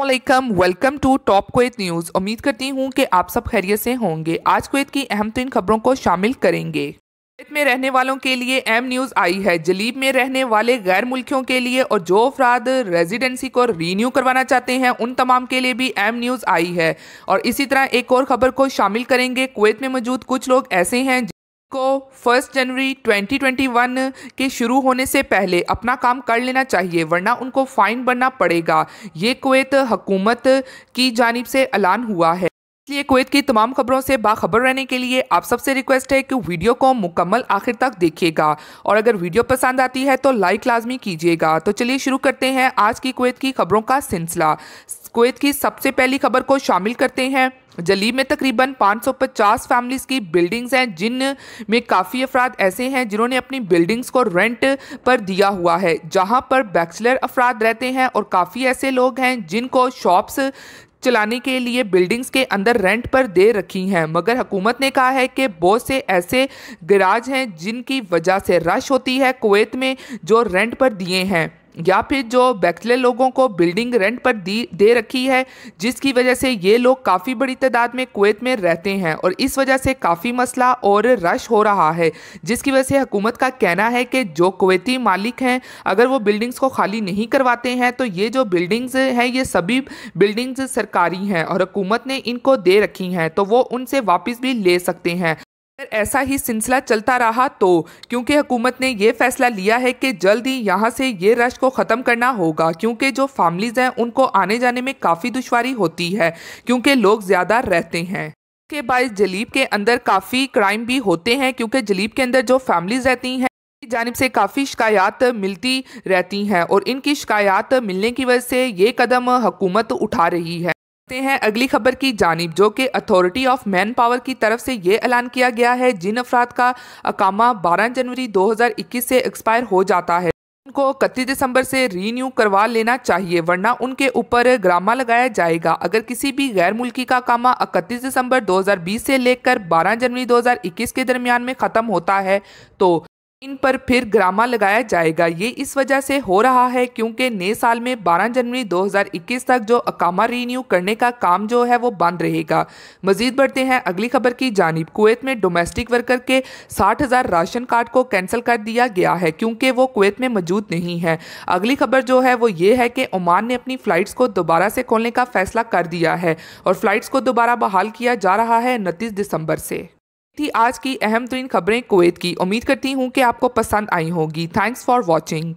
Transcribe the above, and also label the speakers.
Speaker 1: अल्लाम welcome to top कोत news उम्मीद करती हूँ कि आप सब खैरियत से होंगे आज कोत की अहम तरीन खबरों को शामिल करेंगे कोत में रहने वालों के लिए अहम न्यूज़ आई है जलीब में रहने वाले गैर मुल्कियों के लिए और जो अफराद रेजिडेंसी को रीन्यू करवाना चाहते हैं उन तमाम के लिए भी अहम न्यूज़ आई है और इसी तरह एक और खबर को शामिल करेंगे कोत में मौजूद कुछ लोग ऐसे हैं को फर्स्ट जनवरी 2021 के शुरू होने से पहले अपना काम कर लेना चाहिए वरना उनको फ़ाइन बनना पड़ेगा ये कुवैत हुकूमत की जानब से ऐलान हुआ है इसलिए कुवैत की तमाम खबरों से बाखबर रहने के लिए आप सबसे रिक्वेस्ट है कि वीडियो को मुकम्मल आखिर तक देखिएगा और अगर वीडियो पसंद आती है तो लाइक लाजमी कीजिएगा तो चलिए शुरू करते हैं आज की कुवैत की खबरों का सिलसिला कुवैत की सबसे पहली खबर को शामिल करते हैं जलीब में तकरीबन 550 फैमिलीज़ की बिल्डिंग्स हैं जिन में काफ़ी अफराद ऐसे हैं जिन्होंने अपनी बिल्डिंग्स को रेंट पर दिया हुआ है जहां पर बैचलर अफराद रहते हैं और काफ़ी ऐसे लोग हैं जिनको शॉप्स चलाने के लिए बिल्डिंग्स के अंदर रेंट पर दे रखी हैं मगर हुकूमत ने कहा है कि बहुत से ऐसे गराज हैं जिनकी वजह से रश होती है कुवैत में जो रेंट पर दिए हैं या फिर जो बैचलर लोगों को बिल्डिंग रेंट पर दी दे रखी है जिसकी वजह से ये लोग काफ़ी बड़ी तादाद में कुवैत में रहते हैं और इस वजह से काफ़ी मसला और रश हो रहा है जिसकी वजह से हुकूमत का कहना है कि जो कुवैती मालिक हैं अगर वो बिल्डिंग्स को खाली नहीं करवाते हैं तो ये जो बिल्डिंग्स हैं ये सभी बिल्डिंग्स सरकारी हैं और हुकूमत ने इनको दे रखी हैं तो वो उनसे वापस भी ले सकते हैं अगर ऐसा ही सिलसिला चलता रहा तो क्योंकि हुकूमत ने यह फैसला लिया है कि जल्द ही यहाँ से ये रश को ख़त्म करना होगा क्योंकि जो फैमिलीज़ हैं उनको आने जाने में काफ़ी दुशारी होती है क्योंकि लोग ज़्यादा रहते हैं के बाद जलीब के अंदर काफ़ी क्राइम भी होते हैं क्योंकि जलीब के अंदर जो फैमिलीज़ रहती हैं जानब से काफ़ी शिकायत मिलती रहती हैं और इनकी शिकायत मिलने की वजह से ये कदम हुकूमत उठा रही है चलते हैं अगली खबर की जानब जो कि अथॉरिटी ऑफ मैन पावर की तरफ से ये ऐलान किया गया है जिन अफराद का अकामा 12 जनवरी 2021 से एक्सपायर हो जाता है उनको इकतीस दिसंबर से रीन्यू करवा लेना चाहिए वरना उनके ऊपर ग्रामा लगाया जाएगा अगर किसी भी गैर मुल्की का कामा इकतीस दिसंबर 2020 से लेकर 12 जनवरी 2021 के दरमियान में ख़त्म होता है तो इन पर फिर ग्रामा लगाया जाएगा ये इस वजह से हो रहा है क्योंकि नए साल में 12 जनवरी 2021 तक जो अकामा रीन्यू करने का काम जो है वो बंद रहेगा मजीद बढ़ते हैं अगली खबर की जानब कुवैत में डोमेस्टिक वर्कर के साठ हज़ार राशन कार्ड को कैंसिल कर दिया गया है क्योंकि वो कुवैत में मौजूद नहीं है अगली खबर जो है वो ये है कि ओमान ने अपनी फ़्लाइट्स को दोबारा से खोलने का फैसला कर दिया है और फ्लाइट्स को दोबारा बहाल किया जा रहा है उनतीस दिसंबर से थी आज की अहम तरीन खबरें कुवैत की उम्मीद करती हूँ कि आपको पसंद आई होगी थैंक्स फॉर वॉचिंग